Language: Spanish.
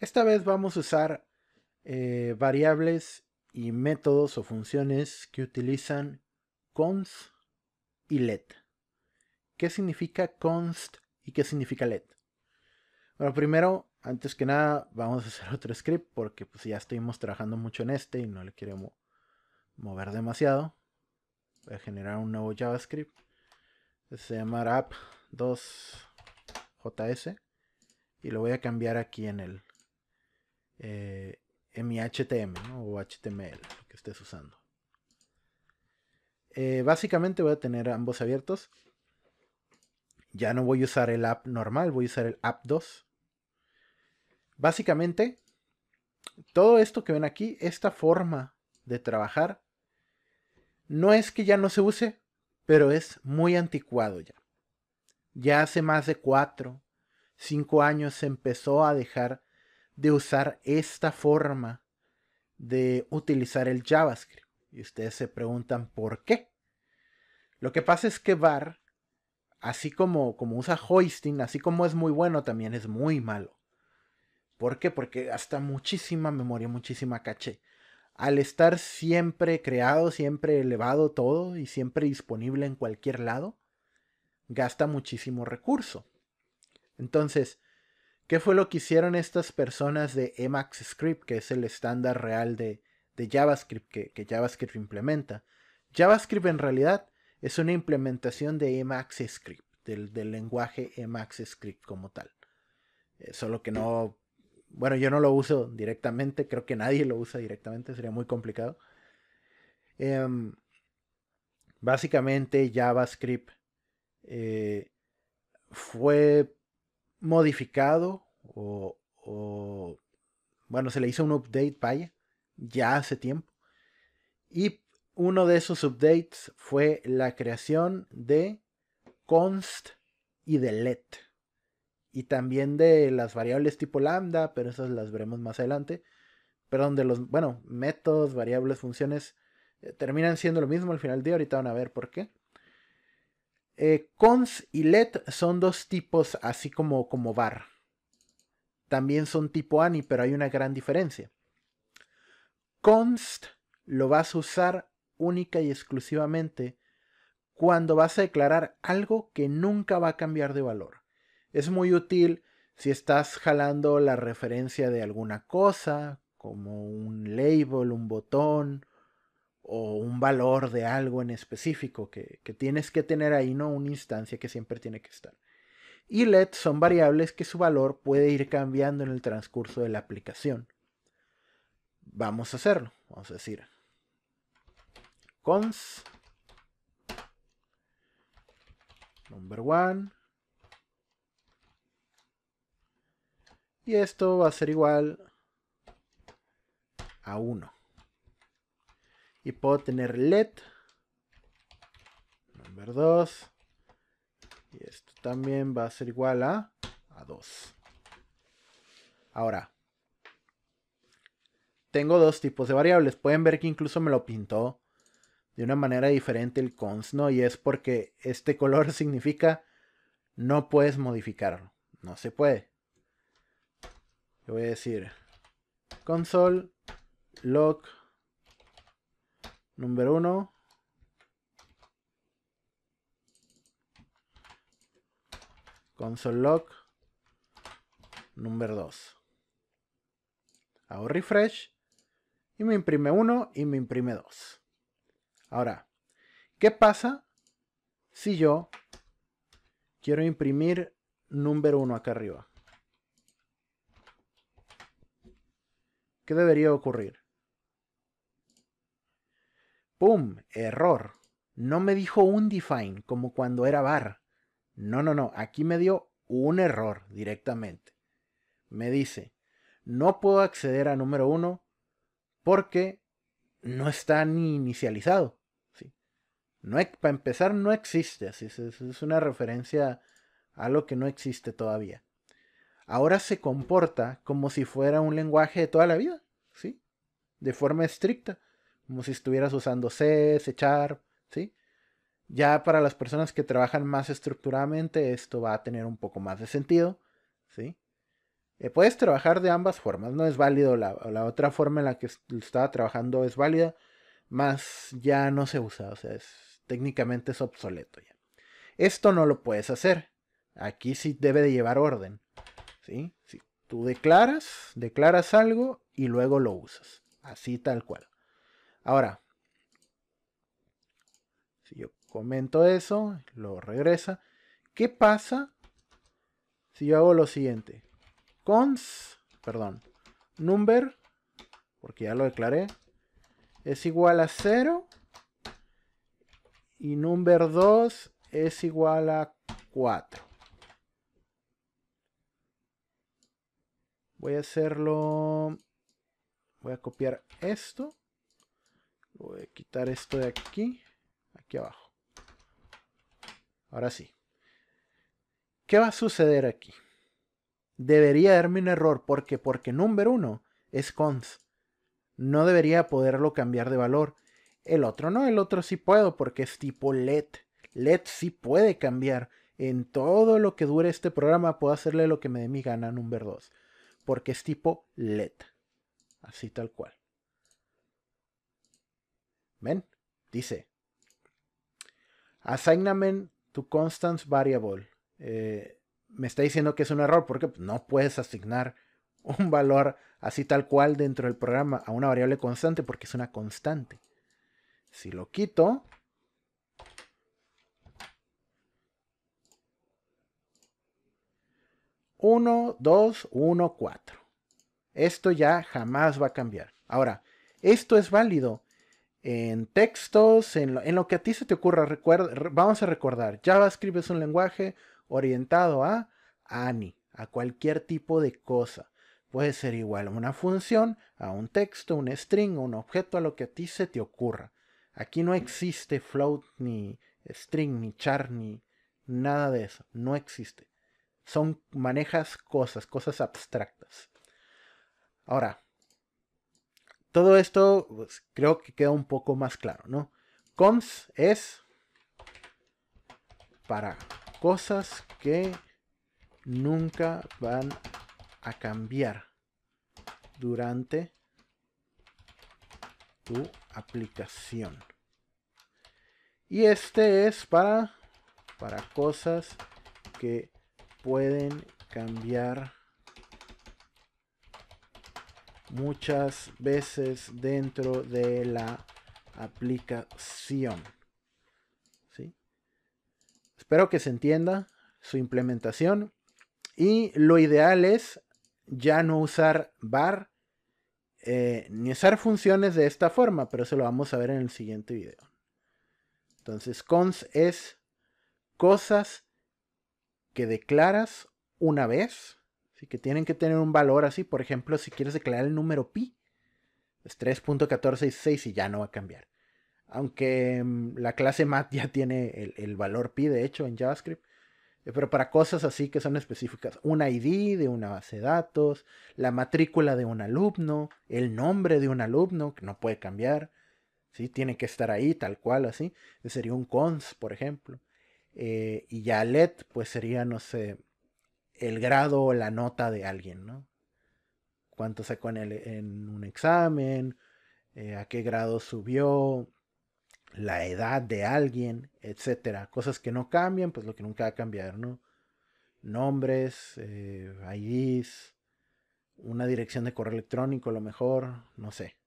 Esta vez vamos a usar eh, variables y métodos o funciones que utilizan const y let. ¿Qué significa const y qué significa let? Bueno, primero, antes que nada, vamos a hacer otro script porque pues, ya estuvimos trabajando mucho en este y no le queremos mover demasiado. Voy a generar un nuevo JavaScript. Se llama app2js y lo voy a cambiar aquí en el eh, en mi html o HTML, que estés usando. Eh, básicamente voy a tener ambos abiertos. Ya no voy a usar el app normal, voy a usar el app 2. Básicamente, todo esto que ven aquí, esta forma de trabajar, no es que ya no se use, pero es muy anticuado ya. Ya hace más de 4, 5 años se empezó a dejar de usar esta forma de utilizar el JavaScript. Y ustedes se preguntan por qué. Lo que pasa es que VAR, así como, como usa hoisting, así como es muy bueno, también es muy malo. ¿Por qué? Porque gasta muchísima memoria, muchísima caché. Al estar siempre creado, siempre elevado todo y siempre disponible en cualquier lado, gasta muchísimo recurso. Entonces, ¿Qué fue lo que hicieron estas personas de Emacs Script, que es el estándar real de, JavaScript que, JavaScript implementa? JavaScript en realidad es una implementación de Emacs Script, del, lenguaje Emacs Script como tal. Eh, solo que no, bueno, yo no lo uso directamente, creo que nadie lo usa directamente, sería muy complicado. Em, básicamente JavaScript eh, fue modificado o, bueno, se le hizo un update, vaya, ya hace tiempo. Y uno de esos updates fue la creación de const y de let. Y también de las variables tipo lambda, pero esas las veremos más adelante. pero donde los, bueno, métodos, variables, funciones, eh, terminan siendo lo mismo al final del día. Ahorita van a ver por qué. Eh, const y let son dos tipos, así como, como var. También son tipo ANI, pero hay una gran diferencia. Const lo vas a usar única y exclusivamente cuando vas a declarar algo que nunca va a cambiar de valor. Es muy útil si estás jalando la referencia de alguna cosa, como un label, un botón, o un valor de algo en específico que, tienes que tener ahí, no una instancia que siempre tiene que estar. Y let son variables que su valor puede ir cambiando en el transcurso de la aplicación. Vamos a hacerlo. Vamos a decir cons number one y esto va a ser igual a 1 y puedo tener LED. Number 2. Y esto también va a ser igual a, 2. Ahora. Tengo dos tipos de variables. Pueden ver que incluso me lo pintó de una manera diferente el cons, ¿no? Y es porque este color significa no puedes modificarlo. No se puede. Le voy a decir console log Número 1. Console.log Número 2. Hago refresh. Y me imprime 1 y me imprime 2. Ahora, ¿qué pasa si yo quiero imprimir número 1 acá arriba? ¿Qué debería ocurrir? ¡Pum! Error. No me dijo un define como cuando era bar. No, no, no. Aquí me dio un error directamente. Me dice, no puedo acceder a número 1 porque no está ni inicializado. ¿sí? No, para empezar, no existe. Así Es una referencia a lo que no existe todavía. Ahora se comporta como si fuera un lenguaje de toda la vida, ¿sí? De forma estricta como si estuvieras usando C, C Sharp, ¿sí? Ya para las personas que trabajan más estructuradamente, esto va a tener un poco más de sentido, ¿sí? Eh, puedes trabajar de ambas formas, no es válido la, otra forma en la que estaba trabajando es válida, más ya no se usa, o sea, es, técnicamente es obsoleto ya. Esto no lo puedes hacer. Aquí sí debe de llevar orden, ¿sí? Si sí. tú declaras, declaras algo y luego lo usas, así tal cual. Ahora, si yo comento eso, lo regresa. ¿Qué pasa si yo hago lo siguiente? Cons, perdón, number, porque ya lo declaré, es igual a 0 y number 2 es igual a 4. Voy a hacerlo, voy a copiar esto Voy a quitar esto de aquí, aquí abajo. Ahora sí. ¿Qué va a suceder aquí? Debería darme un error, porque porque número uno es const. No debería poderlo cambiar de valor. El otro no, el otro sí puedo porque es tipo LED. LED sí puede cambiar. En todo lo que dure este programa puedo hacerle lo que me dé mi gana número 2. Porque es tipo LED. Así tal cual. ¿Ven? Dice, assignment to constant variable. Eh, me está diciendo que es un error porque pues, no puedes asignar un valor así tal cual dentro del programa a una variable constante porque es una constante. Si lo quito, 1, 2, 1, 4 Esto ya jamás va a cambiar. Ahora, esto es válido en textos, en lo, que a ti se te ocurra. Recuerda, vamos a recordar, JavaScript es un lenguaje orientado a ANI, a cualquier tipo de cosa. Puede ser igual a una función, a un texto, un string, un objeto, a lo que a ti se te ocurra. Aquí no existe float, ni string, ni char, ni nada de eso. No existe. Son manejas cosas, cosas abstractas. Ahora, todo esto pues, creo que queda un poco más claro, ¿no? Cons es para cosas que nunca van a cambiar durante tu aplicación. Y este es para, para cosas que pueden cambiar muchas veces dentro de la aplicación. ¿Sí? Espero que se entienda su implementación. Y lo ideal es ya no usar var, eh, ni usar funciones de esta forma, pero eso lo vamos a ver en el siguiente video. Entonces, cons es cosas que declaras una vez que tienen que tener un valor así. Por ejemplo, si quieres declarar el número pi, es 3.1466 y ya no va a cambiar. Aunque mm, la clase mat ya tiene el, valor pi, de hecho, en JavaScript eh, pero para cosas así que son específicas, un ID de una base de datos, la matrícula de un alumno, el nombre de un alumno, que no puede cambiar, ¿sí? tiene que estar ahí tal cual, así, sería un cons, por ejemplo. Eh, y ya let, pues sería, no sé, el grado o la nota de alguien, ¿no? Cuánto sacó en, en un examen, eh, a qué grado subió, la edad de alguien, etcétera. Cosas que no cambian, pues lo que nunca va a cambiar, ¿no? Nombres, eh, IDs, una dirección de correo electrónico, a lo mejor, no sé.